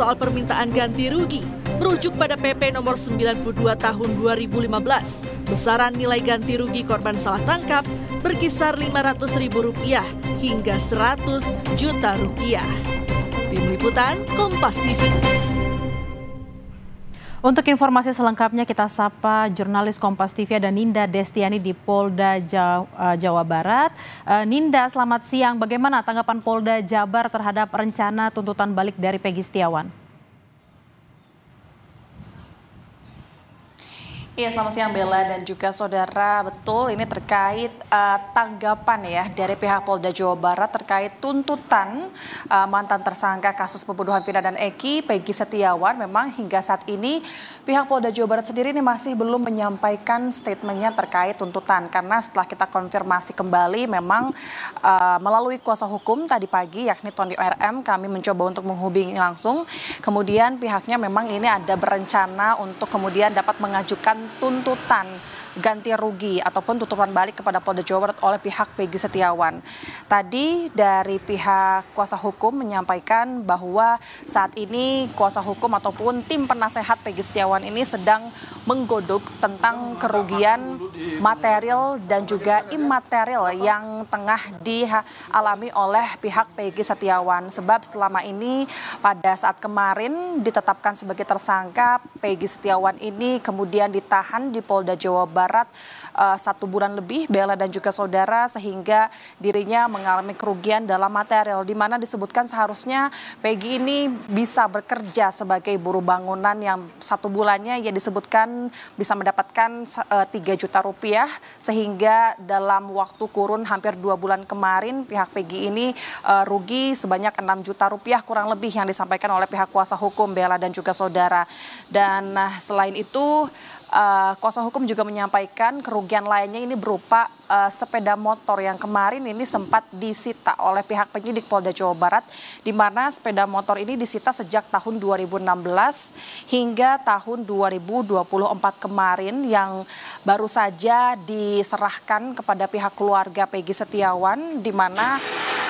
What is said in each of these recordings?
soal permintaan ganti rugi merujuk pada PP nomor 92 tahun 2015. Besaran nilai ganti rugi korban salah tangkap berkisar Rp500.000 hingga 100 juta rupiah. Tim Liputan Kompas TV. Untuk informasi selengkapnya kita sapa jurnalis Kompas TV ada Ninda Destiani di Polda Jawa, eh, Jawa Barat. Eh, Ninda, selamat siang. Bagaimana tanggapan Polda Jabar terhadap rencana tuntutan balik dari Pegi Setiawan? Iya, selamat siang Bella dan juga saudara. Betul, ini terkait uh, tanggapan ya dari pihak Polda Jawa Barat terkait tuntutan uh, mantan tersangka kasus pembunuhan Vina dan Eki, Peggy Setiawan. Memang hingga saat ini pihak Polda Jawa Barat sendiri ini masih belum menyampaikan statementnya terkait tuntutan karena setelah kita konfirmasi kembali memang uh, melalui kuasa hukum tadi pagi yakni Tony RM kami mencoba untuk menghubungi langsung. Kemudian pihaknya memang ini ada berencana untuk kemudian dapat mengajukan tuntutan ganti rugi ataupun tutupan balik kepada Polda Jawa Barat oleh pihak Pegi Setiawan. Tadi dari pihak kuasa hukum menyampaikan bahwa saat ini kuasa hukum ataupun tim penasehat Pegi Setiawan ini sedang menggodok tentang kerugian material dan juga imaterial yang tengah dialami oleh pihak Pegi Setiawan sebab selama ini pada saat kemarin ditetapkan sebagai tersangka Pegi Setiawan ini kemudian ditahan di Polda Jawa Barat Barat uh, eh, satu bulan lebih Bella dan juga saudara sehingga dirinya mengalami kerugian dalam material di mana disebutkan seharusnya Peggy ini bisa bekerja sebagai buruh bangunan yang satu bulannya ia disebutkan bisa mendapatkan uh, eh, 3 juta rupiah sehingga dalam waktu kurun hampir dua bulan kemarin pihak Peggy ini uh, rugi sebanyak 6 juta rupiah kurang lebih yang disampaikan oleh pihak kuasa hukum Bella dan juga saudara dan nah, selain itu uh, kuasa hukum juga menyampaikan kerugian lainnya ini berupa uh, sepeda motor yang kemarin ini sempat disita oleh pihak penyidik Polda Jawa Barat di mana sepeda motor ini disita sejak tahun 2016 hingga tahun 2024 kemarin yang baru saja diserahkan kepada pihak keluarga Peggy Setiawan di mana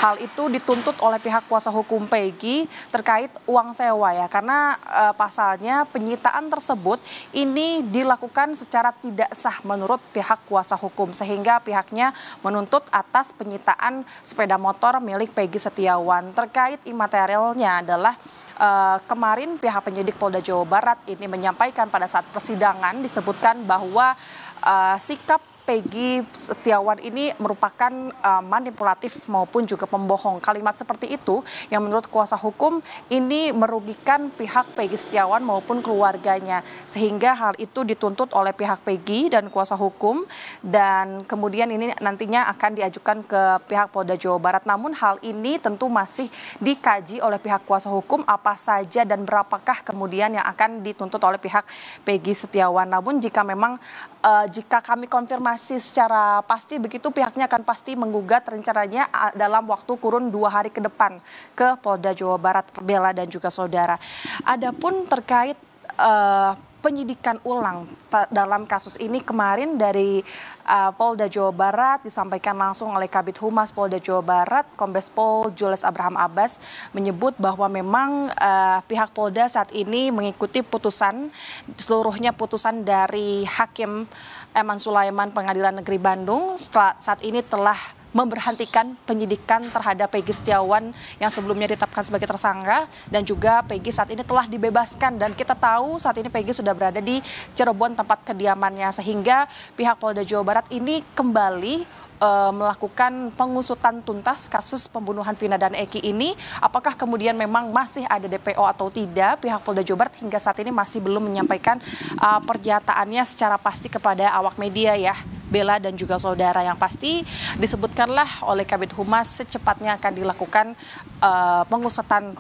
Hal itu dituntut oleh pihak kuasa hukum Peggy terkait uang sewa ya karena e, pasalnya penyitaan tersebut ini dilakukan secara tidak sah menurut pihak kuasa hukum sehingga pihak pihaknya menuntut atas penyitaan sepeda motor milik Peggy Setiawan. Terkait imaterialnya adalah Uh, kemarin pihak penyidik Polda Jawa Barat ini menyampaikan pada saat persidangan disebutkan bahwa uh, sikap Peggy Setiawan ini merupakan uh, manipulatif maupun juga pembohong. Kalimat seperti itu yang menurut kuasa hukum ini merugikan pihak Peggy Setiawan maupun keluarganya. Sehingga hal itu dituntut oleh pihak Peggy dan kuasa hukum dan kemudian ini nantinya akan diajukan ke pihak Polda Jawa Barat. Namun hal ini tentu masih dikaji oleh pihak kuasa hukum apa saja dan berapakah kemudian yang akan dituntut oleh pihak Peggy Setiawan. Namun jika memang uh, jika kami konfirmasi informasi secara pasti begitu pihaknya akan pasti menggugat rencananya dalam waktu kurun dua hari ke depan ke Polda Jawa Barat Bella dan juga saudara. Adapun terkait uh, penyidikan ulang dalam kasus ini kemarin dari uh, Polda Jawa Barat disampaikan langsung oleh Kabit Humas Polda Jawa Barat Kombes Pol Jules Abraham Abbas menyebut bahwa memang uh, pihak Polda saat ini mengikuti putusan seluruhnya putusan dari hakim Eman Sulaiman Pengadilan Negeri Bandung saat ini telah memberhentikan penyidikan terhadap Peggy Setiawan yang sebelumnya ditetapkan sebagai tersangka dan juga Peggy saat ini telah dibebaskan dan kita tahu saat ini Peggy sudah berada di Cirebon tempat kediamannya sehingga pihak Polda Jawa Barat ini kembali uh, melakukan pengusutan tuntas kasus pembunuhan Vina dan Eki ini. Apakah kemudian memang masih ada DPO atau tidak? Pihak Polda Jawa Barat hingga saat ini masih belum menyampaikan uh, pernyataannya secara pasti kepada awak media ya. Bella dan juga saudara yang pasti disebutkanlah oleh Kabit Humas secepatnya akan dilakukan uh, pengusutan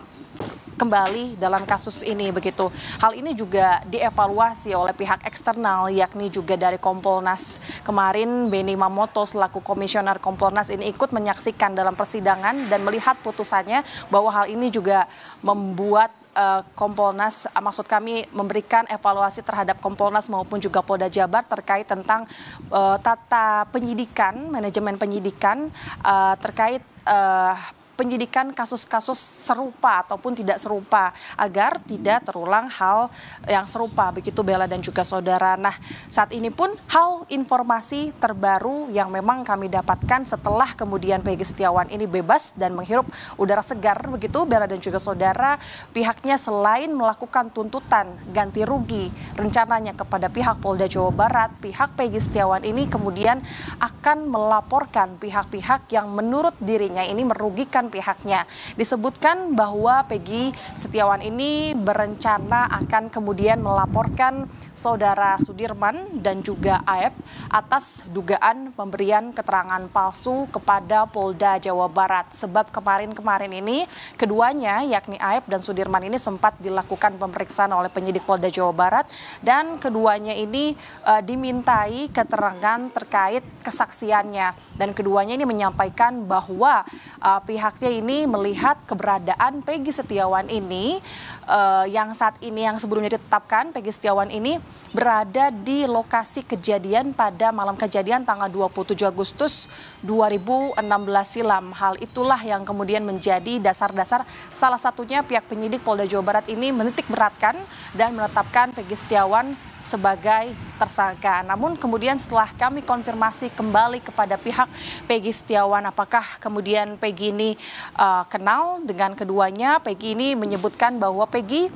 kembali dalam kasus ini begitu. Hal ini juga dievaluasi oleh pihak eksternal yakni juga dari Kompolnas. Kemarin Beni Mamoto selaku komisioner Kompolnas ini ikut menyaksikan dalam persidangan dan melihat putusannya bahwa hal ini juga membuat eh, Kompolnas, eh, maksud kami memberikan evaluasi terhadap Kompolnas maupun juga Polda Jabar terkait tentang uh, tata penyidikan, manajemen penyidikan uh, terkait uh, penyidikan kasus-kasus serupa ataupun tidak serupa agar tidak terulang hal yang serupa begitu Bella dan juga saudara. Nah, saat ini pun hal informasi terbaru yang memang kami dapatkan setelah kemudian Peggy Setiawan ini bebas dan menghirup udara segar begitu Bella dan juga saudara, pihaknya selain melakukan tuntutan ganti rugi rencananya kepada pihak Polda Jawa Barat, pihak Peggy Setiawan ini kemudian akan melaporkan pihak-pihak yang menurut dirinya ini merugikan pihaknya. Disebutkan bahwa Peggy Setiawan ini berencana akan kemudian melaporkan saudara Sudirman dan juga Aep atas dugaan pemberian keterangan palsu kepada Polda Jawa Barat. Sebab kemarin-kemarin ini keduanya yakni Aep dan Sudirman ini sempat dilakukan pemeriksaan oleh penyidik Polda Jawa Barat dan keduanya ini e, dimintai keterangan terkait kesaksiannya dan keduanya ini menyampaikan bahwa e, pihak pihaknya ini melihat keberadaan Peggy Setiawan ini uh, yang saat ini yang sebelumnya ditetapkan Peggy Setiawan ini berada di lokasi kejadian pada malam kejadian tanggal 27 Agustus 2016 silam. Hal itulah yang kemudian menjadi dasar-dasar salah satunya pihak penyidik Polda Jawa Barat ini menitik beratkan dan menetapkan Peggy Setiawan sebagai tersangka. Namun kemudian setelah kami konfirmasi kembali kepada pihak Peggy Setiawan apakah kemudian Peggy ini uh, kenal dengan keduanya, Peggy ini menyebutkan bahwa Peggy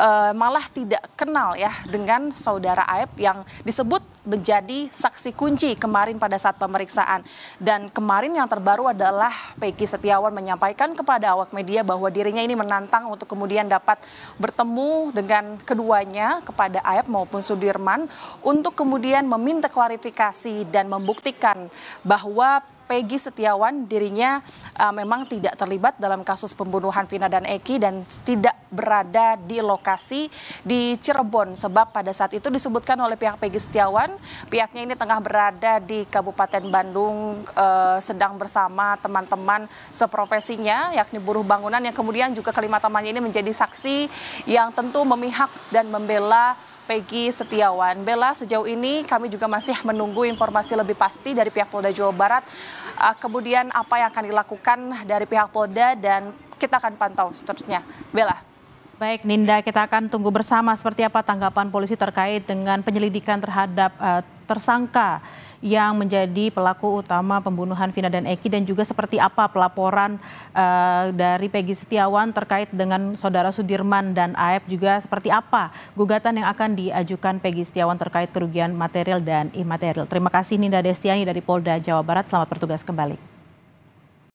uh, malah tidak kenal ya dengan saudara Aep yang disebut menjadi saksi kunci kemarin pada saat pemeriksaan. Dan kemarin yang terbaru adalah Peggy Setiawan menyampaikan kepada awak media bahwa dirinya ini menantang untuk kemudian dapat bertemu dengan keduanya kepada Ayep maupun Sudirman untuk kemudian meminta klarifikasi dan membuktikan bahwa Pegi Setiawan dirinya uh, memang tidak terlibat dalam kasus pembunuhan Vina dan Eki dan tidak berada di lokasi di Cirebon sebab pada saat itu disebutkan oleh pihak Pegi Setiawan pihaknya ini tengah berada di Kabupaten Bandung uh, sedang bersama teman-teman seprofesinya yakni buruh bangunan yang kemudian juga kelima temannya ini menjadi saksi yang tentu memihak dan membela Peggy Setiawan. Bella, sejauh ini kami juga masih menunggu informasi lebih pasti dari pihak Polda Jawa Barat. Ah, kemudian apa yang akan dilakukan dari pihak Polda dan kita akan pantau seterusnya. Bella. Baik, Ninda, kita akan tunggu bersama seperti apa tanggapan polisi terkait dengan penyelidikan terhadap uh, tersangka yang menjadi pelaku utama pembunuhan Vina dan Eki dan juga seperti apa pelaporan uh, dari Peggy Setiawan terkait dengan saudara Sudirman dan Aep juga seperti apa gugatan yang akan diajukan Peggy Setiawan terkait kerugian material dan imaterial. Terima kasih Ninda Destiani dari Polda Jawa Barat. Selamat bertugas kembali.